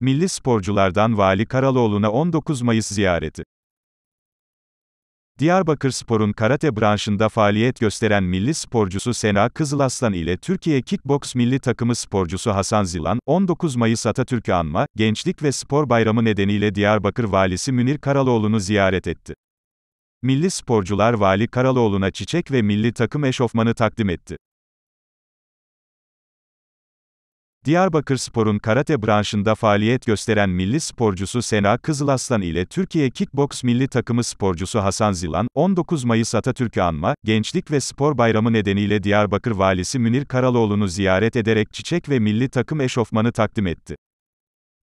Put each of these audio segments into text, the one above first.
Milli sporculardan Vali Karaloğlu'na 19 Mayıs ziyareti. Diyarbakır Spor'un karate branşında faaliyet gösteren milli sporcusu Sena Kızılaslan ile Türkiye Kickbox milli takımı sporcusu Hasan Zilan, 19 Mayıs Atatürk'ü anma, gençlik ve spor bayramı nedeniyle Diyarbakır Valisi Münir Karaloğlu'nu ziyaret etti. Milli sporcular Vali Karaloğlu'na çiçek ve milli takım eşofmanı takdim etti. Diyarbakır Spor'un karate branşında faaliyet gösteren milli sporcusu Sena Kızılaslan ile Türkiye Kickbox milli takımı sporcusu Hasan Zilan, 19 Mayıs Atatürk'ü anma, Gençlik ve Spor Bayramı nedeniyle Diyarbakır Valisi Münir Karaloğlu'nu ziyaret ederek çiçek ve milli takım eşofmanı takdim etti.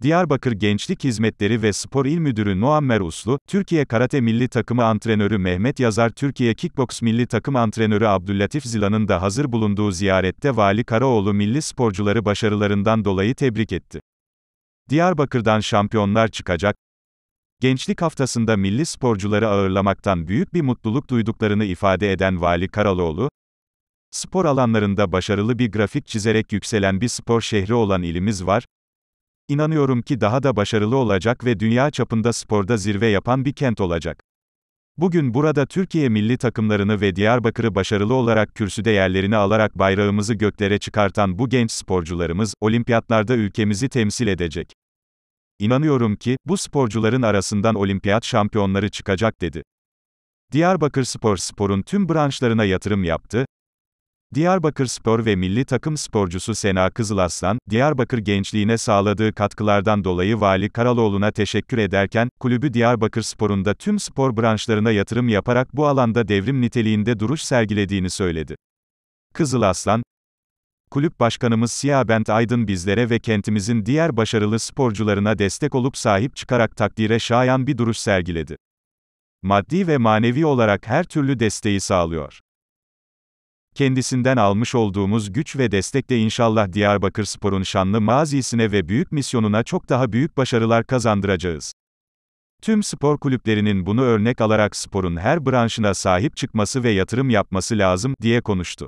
Diyarbakır Gençlik Hizmetleri ve Spor İl Müdürü Muammer Uslu, Türkiye Karate Milli Takımı Antrenörü Mehmet Yazar Türkiye Kickbox Milli Takım Antrenörü Abdüllatif Zila'nın da hazır bulunduğu ziyarette Vali Karaoğlu milli sporcuları başarılarından dolayı tebrik etti. Diyarbakır'dan şampiyonlar çıkacak, Gençlik haftasında milli sporcuları ağırlamaktan büyük bir mutluluk duyduklarını ifade eden Vali Karaloğlu, spor alanlarında başarılı bir grafik çizerek yükselen bir spor şehri olan ilimiz var, İnanıyorum ki daha da başarılı olacak ve dünya çapında sporda zirve yapan bir kent olacak. Bugün burada Türkiye milli takımlarını ve Diyarbakır'ı başarılı olarak kürsüde yerlerini alarak bayrağımızı göklere çıkartan bu genç sporcularımız, olimpiyatlarda ülkemizi temsil edecek. İnanıyorum ki, bu sporcuların arasından olimpiyat şampiyonları çıkacak dedi. Diyarbakır Spor Spor'un tüm branşlarına yatırım yaptı, Diyarbakır Spor ve milli takım sporcusu Sena Kızılaslan, Diyarbakır gençliğine sağladığı katkılardan dolayı Vali Karaloğlu'na teşekkür ederken, kulübü Diyarbakır Spor'unda tüm spor branşlarına yatırım yaparak bu alanda devrim niteliğinde duruş sergilediğini söyledi. Kızılaslan, Kulüp Başkanımız Siyah Bent Aydın bizlere ve kentimizin diğer başarılı sporcularına destek olup sahip çıkarak takdire şayan bir duruş sergiledi. Maddi ve manevi olarak her türlü desteği sağlıyor kendisinden almış olduğumuz güç ve destekle inşallah Diyarbakır Spor'un şanlı mazisine ve büyük misyonuna çok daha büyük başarılar kazandıracağız. Tüm spor kulüplerinin bunu örnek alarak sporun her branşına sahip çıkması ve yatırım yapması lazım diye konuştu.